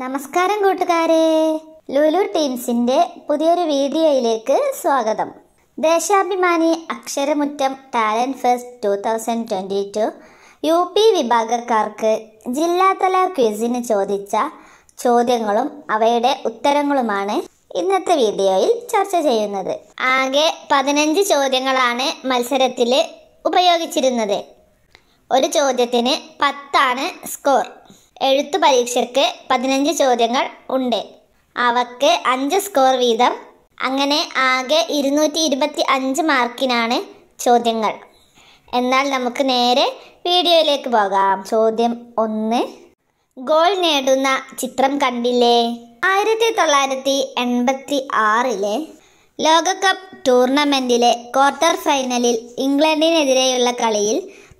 നമസ്കാരം കൂട്ടുകാരെ ലുലു ടീംസിന്റെ പുതിയൊരു വീഡിയോയിലേക്ക് സ്വാഗതം Deshabhimani Aksharamuttam talent fest two thousand twenty two U P വിഭാഗക്കാർക്ക് ജില്ലാതല ക്വിസിന് ചോദിച്ച ചോദ്യങ്ങളും അവയുടെ ഉത്തരങ്ങളുമാണ് ഇന്നത്തെ വീഡിയോയിൽ ചർച്ച ചെയ്യുന്നത് ആകെ പതിനഞ്ച് ചോദ്യങ്ങളാണ് മത്സരത്തിൽ ഉപയോഗിച്ചിരുന്നത് ഒരു ചോദ്യത്തിന് പത്താണ് സ്കോർ എഴുത്തു പരീക്ഷയ്ക്ക് പതിനഞ്ച് ചോദ്യങ്ങൾ ഉണ്ട് അവക്ക് അഞ്ച് സ്കോർ വീതം അങ്ങനെ ആകെ ഇരുന്നൂറ്റി ഇരുപത്തി അഞ്ച് മാർക്കിനാണ് ചോദ്യങ്ങൾ എന്നാൽ നമുക്ക് നേരെ വീഡിയോയിലേക്ക് പോകാം ചോദ്യം ഒന്ന് ഗോൾ നേടുന്ന ചിത്രം കണ്ടില്ലേ ആയിരത്തി തൊള്ളായിരത്തി എൺപത്തി ആറിലെ ലോകകപ്പ് ടൂർണമെൻറ്റിലെ ക്വാർട്ടർ ഫൈനലിൽ ഇംഗ്ലണ്ടിനെതിരെയുള്ള കളിയിൽ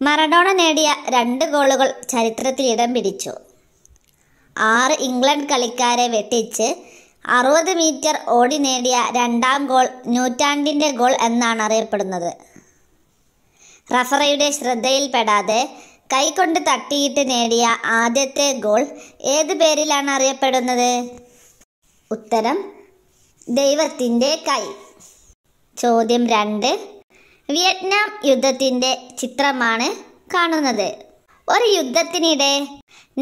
മറഡോണ നേടിയ രണ്ട് ഗോളുകൾ ചരിത്രത്തിൽ ഇടം പിടിച്ചു ആറ് ഇംഗ്ലണ്ട് കളിക്കാരെ വെട്ടിച്ച് അറുപത് മീറ്റർ ഓടി നേടിയ രണ്ടാം ഗോൾ നൂറ്റാണ്ടിൻ്റെ ഗോൾ എന്നാണ് അറിയപ്പെടുന്നത് റഫറയുടെ ശ്രദ്ധയിൽപ്പെടാതെ കൈകൊണ്ട് തട്ടിയിട്ട് നേടിയ ആദ്യത്തെ ഗോൾ ഏത് പേരിലാണ് അറിയപ്പെടുന്നത് ഉത്തരം ദൈവത്തിൻ്റെ കൈ ചോദ്യം രണ്ട് വിയറ്റ്നാം യുദ്ധത്തിൻ്റെ ചിത്രമാണ് കാണുന്നത് ഒരു യുദ്ധത്തിനിടെ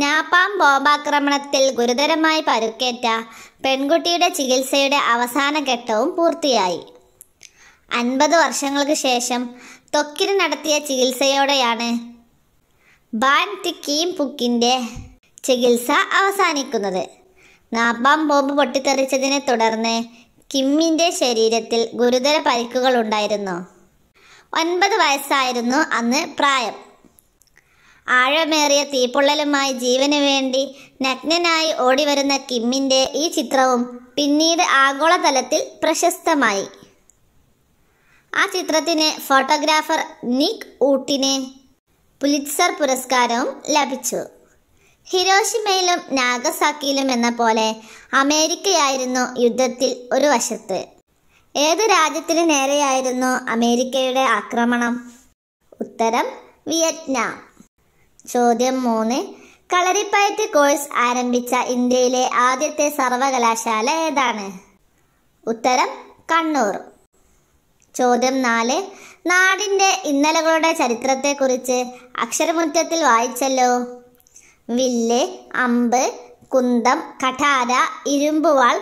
നാപ്പാം ബോംബാക്രമണത്തിൽ ഗുരുതരമായി പരുക്കേറ്റ പെൺകുട്ടിയുടെ ചികിത്സയുടെ അവസാന ഘട്ടവും പൂർത്തിയായി അൻപത് വർഷങ്ങൾക്ക് ശേഷം തൊക്കിന് നടത്തിയ ചികിത്സയോടെയാണ് ബാൻ ടിക്കീം പുക്കിൻ്റെ ചികിത്സ അവസാനിക്കുന്നത് നാപ്പാം ബോംബ് പൊട്ടിത്തെറിച്ചതിനെ തുടർന്ന് കിമ്മിൻ്റെ ശരീരത്തിൽ ഗുരുതര പരിക്കുകളുണ്ടായിരുന്നു ഒൻപത് വയസ്സായിരുന്നു അന്ന് പ്രായം ആഴമേറിയ തീപ്പൊള്ളലുമായി ജീവന് വേണ്ടി നഗ്നനായി ഓടിവരുന്ന കിമ്മിൻ്റെ ഈ ചിത്രവും പിന്നീട് ആഗോളതലത്തിൽ പ്രശസ്തമായി ആ ചിത്രത്തിന് ഫോട്ടോഗ്രാഫർ നിക് ഊട്ടിന് പുലിറ്റ്സർ പുരസ്കാരവും ലഭിച്ചു ഹിരോഷിമയിലും നാഗസാക്കിയിലും എന്ന പോലെ അമേരിക്കയായിരുന്നു യുദ്ധത്തിൽ ഒരു വശത്ത് ഏത് രാജ്യത്തിന് നേരെയായിരുന്നു അമേരിക്കയുടെ ആക്രമണം ഉത്തരം വിയറ്റ്നാം ചോദ്യം മൂന്ന് കളരിപ്പയറ്റ് കോഴ്സ് ആരംഭിച്ച ഇന്ത്യയിലെ ആദ്യത്തെ സർവകലാശാല ഏതാണ് ഉത്തരം കണ്ണൂർ ചോദ്യം നാല് നാടിൻ്റെ ഇന്നലകളുടെ ചരിത്രത്തെക്കുറിച്ച് അക്ഷരമുറ്റത്തിൽ വായിച്ചല്ലോ വില്ല് അമ്പ് കുന്തം കഠാര ഇരുമ്പുവാൾ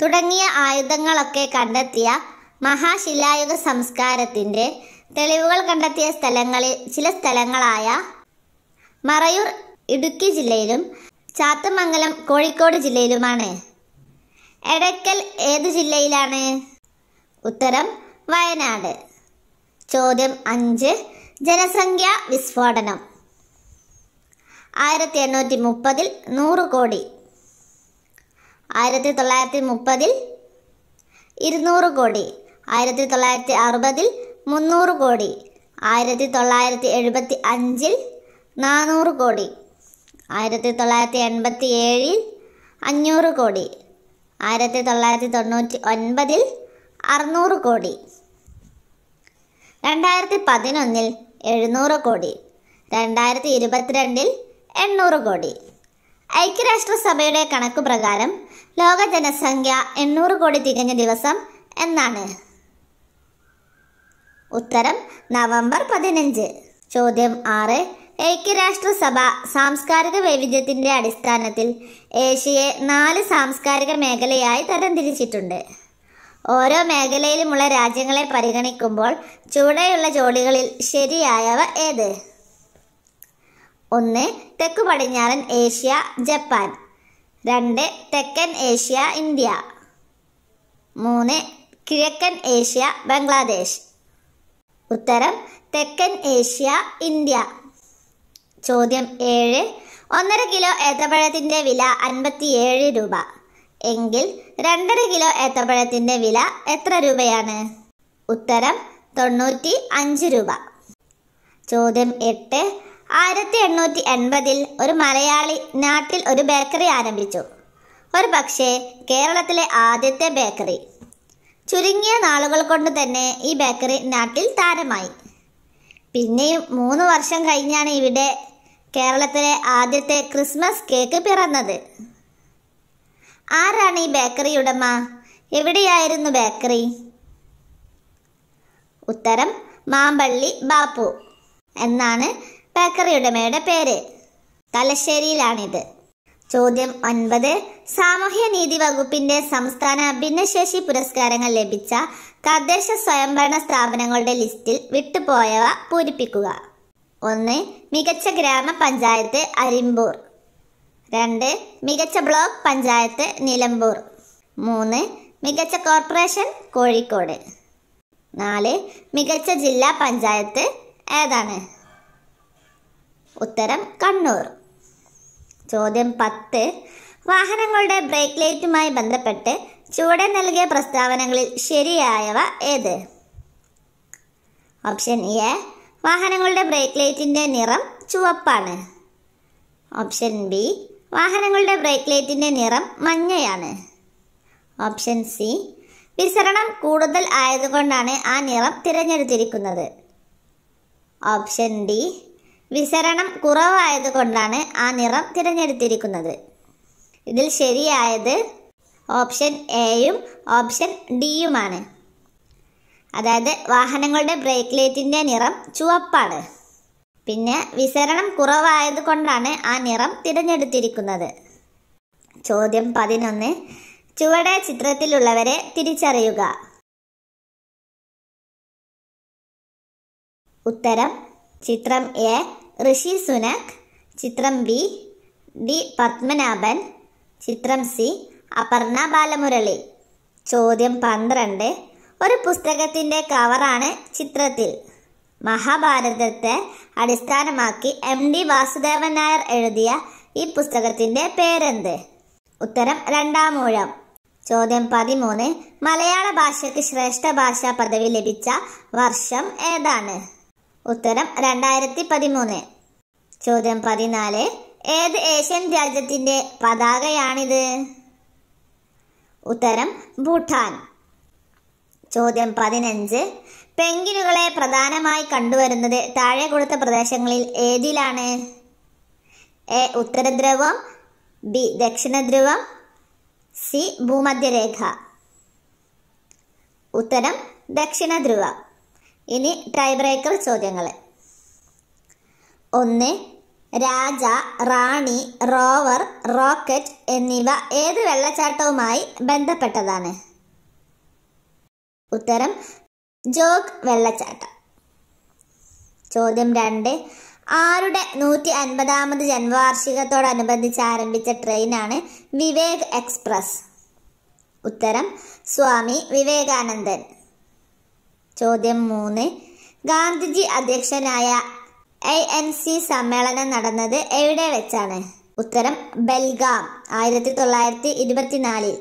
തുടങ്ങിയ ആയുധങ്ങളൊക്കെ കണ്ടെത്തിയ മഹാശിലായുഗ സംസ്കാരത്തിൻ്റെ തെളിവുകൾ കണ്ടെത്തിയ സ്ഥലങ്ങളിൽ ചില സ്ഥലങ്ങളായ മറയൂർ ഇടുക്കി ജില്ലയിലും ചാത്തമംഗലം കോഴിക്കോട് ജില്ലയിലുമാണ് എടക്കൽ ഏത് ജില്ലയിലാണ് ഉത്തരം വയനാട് ചോദ്യം അഞ്ച് ജനസംഖ്യാ വിസ്ഫോടനം ആയിരത്തി എണ്ണൂറ്റി മുപ്പതിൽ നൂറ് കോടി ആയിരത്തി തൊള്ളായിരത്തി മുപ്പതിൽ ഇരുന്നൂറ് കോടി ആയിരത്തി തൊള്ളായിരത്തി അറുപതിൽ മുന്നൂറ് കോടി ആയിരത്തി തൊള്ളായിരത്തി എഴുപത്തി അഞ്ചിൽ നാനൂറ് കോടി ആയിരത്തി തൊള്ളായിരത്തി എൺപത്തി ഏഴിൽ അഞ്ഞൂറ് കോടി ആയിരത്തി തൊള്ളായിരത്തി തൊണ്ണൂറ്റി ഒൻപതിൽ അറുന്നൂറ് കോടി രണ്ടായിരത്തി പതിനൊന്നിൽ എഴുന്നൂറ് കോടി രണ്ടായിരത്തി ഇരുപത്തിരണ്ടിൽ എണ്ണൂറ് കോടി ഐക്യരാഷ്ട്രസഭയുടെ കണക്ക് പ്രകാരം ലോക ജനസംഖ്യ എണ്ണൂറ് കോടി തികഞ്ഞ ദിവസം എന്നാണ് ഉത്തരം നവംബർ പതിനഞ്ച് ചോദ്യം ആറ് ഐക്യരാഷ്ട്രസഭ സാംസ്കാരിക വൈവിധ്യത്തിൻ്റെ അടിസ്ഥാനത്തിൽ ഏഷ്യയെ നാല് സാംസ്കാരിക മേഖലയായി തരംതിരിച്ചിട്ടുണ്ട് ഓരോ മേഖലയിലുമുള്ള രാജ്യങ്ങളെ പരിഗണിക്കുമ്പോൾ ചുവടെയുള്ള ജോലികളിൽ ശരിയായവ ഏത് ഒന്ന് തെക്കു പടിഞ്ഞാറൻ ഏഷ്യ ജപ്പാൻ രണ്ട് തെക്കൻ ഏഷ്യ ഇന്ത്യ മൂന്ന് കിഴക്കൻ ഏഷ്യ ബംഗ്ലാദേശ് ഉത്തരം തെക്കൻ ഏഷ്യ ഇന്ത്യ ചോദ്യം ഏഴ് ഒന്നര കിലോ ഏത്തപ്പഴത്തിൻ്റെ വില അൻപത്തിയേഴ് രൂപ എങ്കിൽ രണ്ടര കിലോ ഏത്തപ്പഴത്തിൻ്റെ വില എത്ര രൂപയാണ് ഉത്തരം തൊണ്ണൂറ്റി അഞ്ച് രൂപ ചോദ്യം എട്ട് ആയിരത്തി എണ്ണൂറ്റി എൺപതിൽ ഒരു മലയാളി നാട്ടിൽ ഒരു ബേക്കറി ആരംഭിച്ചു ഒരു പക്ഷേ കേരളത്തിലെ ആദ്യത്തെ ബേക്കറി ചുരുങ്ങിയ നാളുകൾ കൊണ്ട് തന്നെ ഈ ബേക്കറി നാട്ടിൽ താരമായി പിന്നെയും മൂന്ന് വർഷം കഴിഞ്ഞാണ് ഇവിടെ കേരളത്തിലെ ആദ്യത്തെ ക്രിസ്മസ് കേക്ക് പിറന്നത് ആരാണ് ഈ ബേക്കറി ഉടമ എവിടെയായിരുന്നു ബേക്കറി ഉത്തരം മാമ്പള്ളി ബാപ്പു എന്നാണ് ബേക്കറി ഉടമയുടെ പേര് തലശ്ശേരിയിലാണിത് ചോദ്യം ഒൻപത് സാമൂഹ്യ നീതി വകുപ്പിന്റെ സംസ്ഥാന ഭിന്നശേഷി പുരസ്കാരങ്ങൾ ലഭിച്ച തദ്ദേശ സ്വയംഭരണ സ്ഥാപനങ്ങളുടെ ലിസ്റ്റിൽ വിട്ടുപോയവ പൂരിപ്പിക്കുക ഒന്ന് മികച്ച ഗ്രാമപഞ്ചായത്ത് അരിമ്പൂർ രണ്ട് മികച്ച ബ്ലോക്ക് പഞ്ചായത്ത് നിലമ്പൂർ മൂന്ന് മികച്ച കോർപ്പറേഷൻ കോഴിക്കോട് നാല് മികച്ച ജില്ലാ പഞ്ചായത്ത് ഏതാണ് ഉത്തരം കണ്ണൂർ ചോദ്യം പത്ത് വാഹനങ്ങളുടെ ബ്രേക്ക് ലൈറ്റുമായി ബന്ധപ്പെട്ട് ചുവടെ നൽകിയ പ്രസ്താവനകളിൽ ശരിയായവ ഏത് ഓപ്ഷൻ എ വാഹനങ്ങളുടെ ബ്രേക്ക് ലൈറ്റിൻ്റെ നിറം ചുവപ്പാണ് ഓപ്ഷൻ ബി വാഹനങ്ങളുടെ ബ്രേക്ക് ലൈറ്റിൻ്റെ നിറം മഞ്ഞയാണ് ഓപ്ഷൻ സി വിസരണം കൂടുതൽ ആയതുകൊണ്ടാണ് ആ നിറം തിരഞ്ഞെടുത്തിരിക്കുന്നത് ഓപ്ഷൻ ഡി വിസരണം കുറവായതുകൊണ്ടാണ് ആ നിറം തിരഞ്ഞെടുത്തിരിക്കുന്നത് ഇതിൽ ശരിയായത് ഓപ്ഷൻ എയും ഓപ്ഷൻ ഡിയുമാണ് അതായത് വാഹനങ്ങളുടെ ബ്രേക്ക് ലൈറ്റിൻ്റെ നിറം ചുവപ്പാണ് പിന്നെ വിസരണം കുറവായത് കൊണ്ടാണ് ആ നിറം തിരഞ്ഞെടുത്തിരിക്കുന്നത് ചോദ്യം പതിനൊന്ന് ചുവടെ ചിത്രത്തിലുള്ളവരെ തിരിച്ചറിയുക ഉത്തരം ചിത്രം എ ഋഷി സുനക് ചിത്രം ബി ഡി പത്മനാഭൻ ചിത്രം സി അപർണ ബാലമുരളി ചോദ്യം പന്ത്രണ്ട് ഒരു പുസ്തകത്തിൻ്റെ കവറാണ് ചിത്രത്തിൽ മഹാഭാരതത്തെ അടിസ്ഥാനമാക്കി എം ഡി വാസുദേവൻ നായർ എഴുതിയ ഈ പുസ്തകത്തിൻ്റെ പേരെന്ത് ഉത്തരം രണ്ടാമൂഴം ചോദ്യം പതിമൂന്ന് മലയാള ഭാഷയ്ക്ക് ശ്രേഷ്ഠ ഭാഷാ പദവി ലഭിച്ച വർഷം ഏതാണ് ഉത്തരം രണ്ടായിരത്തി പതിമൂന്ന് ചോദ്യം പതിനാല് ഏത് ഏഷ്യൻ രാജ്യത്തിന്റെ പതാകയാണിത് ഉത്തരം ഭൂട്ടാൻ ചോദ്യം പതിനഞ്ച് പെങ്കിനുകളെ പ്രധാനമായി കണ്ടുവരുന്നത് താഴെ കൊടുത്ത പ്രദേശങ്ങളിൽ ഏതിലാണ് എ ഉത്തരധ്രുവം ബി ദക്ഷിണധ്രുവം സി ഭൂമധ്യരേഖ ഉത്തരം ദക്ഷിണധ്രുവം ഇനി ടൈ ബ്രേക്കർ ചോദ്യങ്ങൾ ഒന്ന് രാജ റാണി റോവർ റോക്കറ്റ് എന്നിവ ഏത് വെള്ളച്ചാട്ടവുമായി ബന്ധപ്പെട്ടതാണ് ഉത്തരം ജോഗ് വെള്ളച്ചാട്ടം ചോദ്യം രണ്ട് ആരുടെ നൂറ്റി അൻപതാമത് ജന്മവാർഷികത്തോടനുബന്ധിച്ച് ആരംഭിച്ച ട്രെയിനാണ് വിവേക് എക്സ്പ്രസ് ഉത്തരം സ്വാമി വിവേകാനന്ദൻ ചോദ്യം മൂന്ന് ഗാന്ധിജി അധ്യക്ഷനായ ഐ എൻ സി സമ്മേളനം നടന്നത് എവിടെ വെച്ചാണ് ഉത്തരം ബൽഗാം ആയിരത്തി തൊള്ളായിരത്തി ഇരുപത്തിനാലിൽ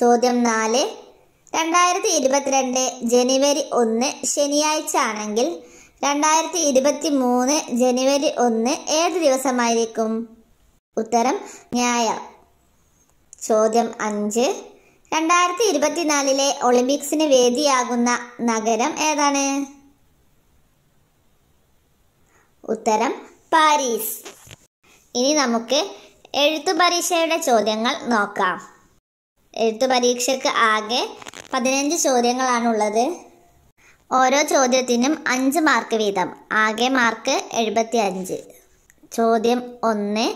ചോദ്യം നാല് രണ്ടായിരത്തി ഇരുപത്തിരണ്ട് ജനുവരി ഒന്ന് ശനിയാഴ്ച ആണെങ്കിൽ രണ്ടായിരത്തി ഇരുപത്തി മൂന്ന് ജനുവരി ഒന്ന് ഏത് ദിവസമായിരിക്കും ഉത്തരം ഞായർ ചോദ്യം അഞ്ച് രണ്ടായിരത്തി ഇരുപത്തിനാലിലെ ഒളിമ്പിക്സിന് വേദിയാകുന്ന നഗരം ഏതാണ് ഉത്തരം പാരീസ് ഇനി നമുക്ക് എഴുത്തു പരീക്ഷയുടെ ചോദ്യങ്ങൾ നോക്കാം എഴുത്തു പരീക്ഷയ്ക്ക് ആകെ പതിനഞ്ച് ചോദ്യങ്ങളാണുള്ളത് ഓരോ ചോദ്യത്തിനും അഞ്ച് മാർക്ക് വീതം ആകെ മാർക്ക് എഴുപത്തി അഞ്ച് ചോദ്യം ഒന്ന്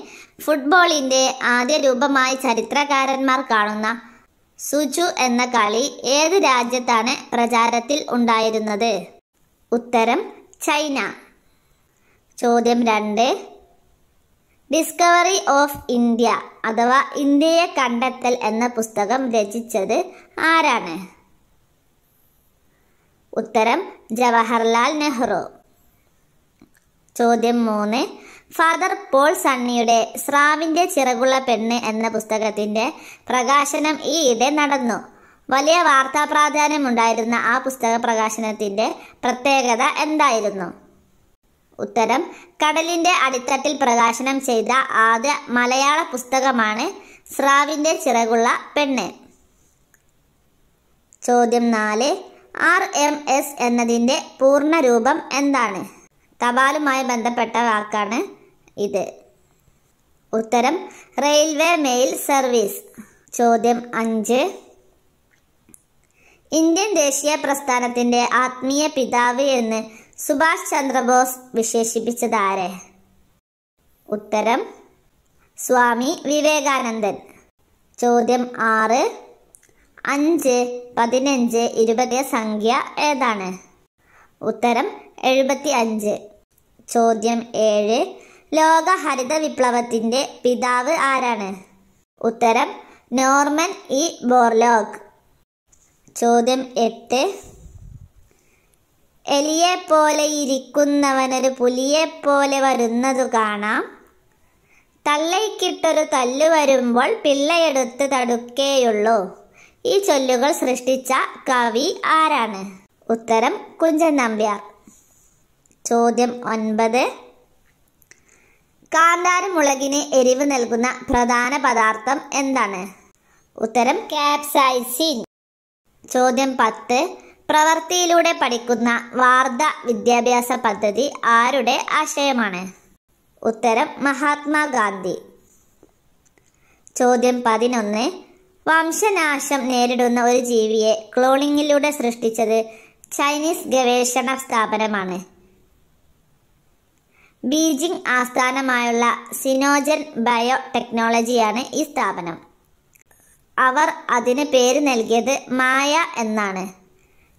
ഫുട്ബോളിൻ്റെ ആദ്യ രൂപമായി ചരിത്രകാരന്മാർ കാണുന്ന സുജു എന്ന കളി ഏത് രാജ്യത്താണ് പ്രചാരത്തിൽ ഉണ്ടായിരുന്നത് ഉത്തരം ചൈന ചോദ്യം രണ്ട് ഡിസ്കവറി ഓഫ് ഇന്ത്യ അഥവാ ഇന്ത്യയെ കണ്ടെത്തൽ എന്ന പുസ്തകം രചിച്ചത് ആരാണ് ഉത്തരം ജവഹർലാൽ നെഹ്റു ചോദ്യം മൂന്ന് ഫാദർ പോൾ സണ്ണിയുടെ സ്രാവിൻ്റെ ചിറകുള്ള പെണ്ണ് എന്ന പുസ്തകത്തിൻ്റെ പ്രകാശനം ഈ ഈയിടെ നടന്നു വലിയ വാർത്താ പ്രാധാന്യമുണ്ടായിരുന്ന ആ പുസ്തക പ്രകാശനത്തിൻ്റെ പ്രത്യേകത എന്തായിരുന്നു ഉത്തരം കടലിൻ്റെ അടിത്തട്ടിൽ പ്രകാശനം ചെയ്ത ആദ്യ മലയാള പുസ്തകമാണ് സ്രാവിൻ്റെ ചിറകുള്ള പെണ്ണ് ചോദ്യം നാല് ആർ എം എസ് എന്നതിൻ്റെ പൂർണ്ണരൂപം എന്താണ് തപാലുമായി ബന്ധപ്പെട്ട വാക്കാണ് ഇത് ഉത്തരം റെയിൽവേ മെയിൽ സർവീസ് ചോദ്യം അഞ്ച് ഇന്ത്യൻ ദേശീയ പ്രസ്ഥാനത്തിന്റെ ആത്മീയ പിതാവ് എന്ന് സുഭാഷ് ചന്ദ്രബോസ് വിശേഷിപ്പിച്ചത് ആരെ ഉത്തരം സ്വാമി വിവേകാനന്ദൻ ചോദ്യം ആറ് അഞ്ച് പതിനഞ്ച് ഇരുപത് സംഖ്യ ഏതാണ് ഉത്തരം എഴുപത്തി അഞ്ച് ചോദ്യം ഏഴ് ലോക ഹരിത വിപ്ലവത്തിന്റെ പിതാവ് ആരാണ് ഉത്തരം നോർമൻ ഇ ബോർലോഗ് ചോദ്യം എട്ട് എലിയെ പോലെ ഇരിക്കുന്നവനൊരു പുലിയെ പോലെ വരുന്നതു കാണാം തള്ളയ്ക്കിട്ടൊരു തല്ല് വരുമ്പോൾ പിള്ളയെടുത്ത് തടുക്കേയുള്ളൂ ഈ ചൊല്ലുകൾ സൃഷ്ടിച്ച കവി ആരാണ് ഉത്തരം കുഞ്ചൻ നമ്പ്യാർ ചോദ്യം ഒൻപത് മുളകിന് എരിവ് നൽകുന്ന പ്രധാന പദാർത്ഥം എന്താണ് ഉത്തരം കാപ്സൈസിൻ ചോദ്യം പത്ത് പ്രവൃത്തിയിലൂടെ പഠിക്കുന്ന വാർദ്ധ വിദ്യാഭ്യാസ പദ്ധതി ആരുടെ ആശയമാണ് ഉത്തരം മഹാത്മാഗാന്ധി ചോദ്യം പതിനൊന്ന് വംശനാശം നേരിടുന്ന ഒരു ജീവിയെ ക്ലോണിങ്ങിലൂടെ സൃഷ്ടിച്ചത് ചൈനീസ് ഗവേഷണ സ്ഥാപനമാണ് ബീജിംഗ് ആസ്ഥാനമായുള്ള സിനോജൻ ബയോ ടെക്നോളജിയാണ് ഈ സ്ഥാപനം അവർ അതിന് പേര് നൽകിയത് മായ എന്നാണ്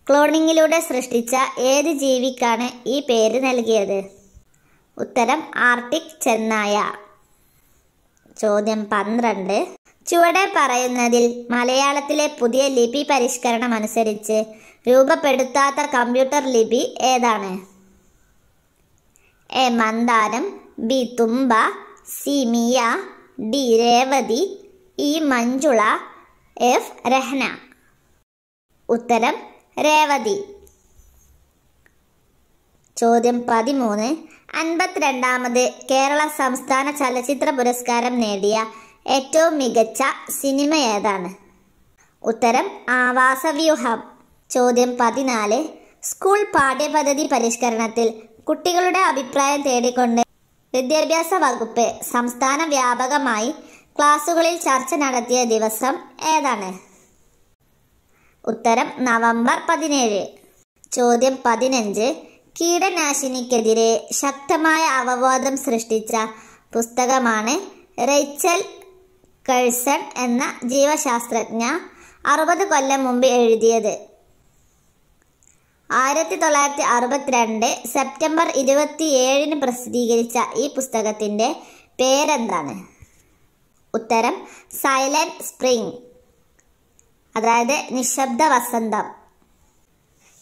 ക്ലോണിങ്ങിലൂടെ സൃഷ്ടിച്ച ഏത് ജീവിക്കാണ് ഈ പേര് നൽകിയത് ഉത്തരം ആർട്ടിക് ചെന്നായ ചോദ്യം പന്ത്രണ്ട് ചുവടെ പറയുന്നതിൽ മലയാളത്തിലെ പുതിയ ലിപി പരിഷ്കരണം അനുസരിച്ച് രൂപപ്പെടുത്താത്ത കമ്പ്യൂട്ടർ ലിപി ഏതാണ് A Mandaram B Thumba C മിയ D Revathi E Manjula F Rahana ഉത്തരം രേവതി ചോദ്യം പതിമൂന്ന് അൻപത്തിരണ്ടാമത് കേരള സംസ്ഥാന ചലച്ചിത്ര പുരസ്കാരം നേടിയ ഏറ്റവും മികച്ച സിനിമ ഏതാണ് ഉത്തരം ആവാസവ്യൂഹം ചോദ്യം പതിനാല് സ്കൂൾ പാഠ്യപദ്ധതി പരിഷ്കരണത്തിൽ കുട്ടികളുടെ അഭിപ്രായം തേടിക്കൊണ്ട് വിദ്യാഭ്യാസ വകുപ്പ് സംസ്ഥാന വ്യാപകമായി ക്ലാസുകളിൽ ചർച്ച നടത്തിയ ദിവസം ഏതാണ് ഉത്തരം നവംബർ പതിനേഴ് ചോദ്യം പതിനഞ്ച് കീടനാശിനിക്കെതിരെ ശക്തമായ അവബോധം സൃഷ്ടിച്ച പുസ്തകമാണ് റൈച്ചൽ കഴ്സൺ എന്ന ജീവശാസ്ത്രജ്ഞ അറുപത് കൊല്ലം മുമ്പ് എഴുതിയത് ആയിരത്തി തൊള്ളായിരത്തി അറുപത്തിരണ്ട് സെപ്റ്റംബർ ഇരുപത്തി ഏഴിന് പ്രസിദ്ധീകരിച്ച ഈ പുസ്തകത്തിൻ്റെ പേരെന്താണ് ഉത്തരം സൈലൻറ്റ് സ്പ്രിംഗ് അതായത് നിശബ്ദ വസന്തം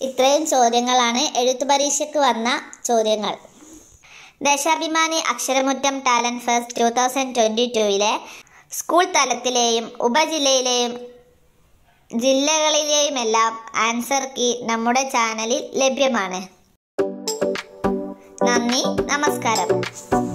ഇത്രയും ചോദ്യങ്ങളാണ് എഴുത്തു പരീക്ഷയ്ക്ക് വന്ന ചോദ്യങ്ങൾ Deshabhimani Aksharamuttam talent fest two thousand twenty ടുവിലെ സ്കൂൾ തലത്തിലെയും ഉപജില്ലയിലെയും ജില്ലകളിലെയുമെല്ലാം ആൻസർ കീ നമ്മുടെ ചാനലിൽ ലഭ്യമാണ് നന്ദി നമസ്കാരം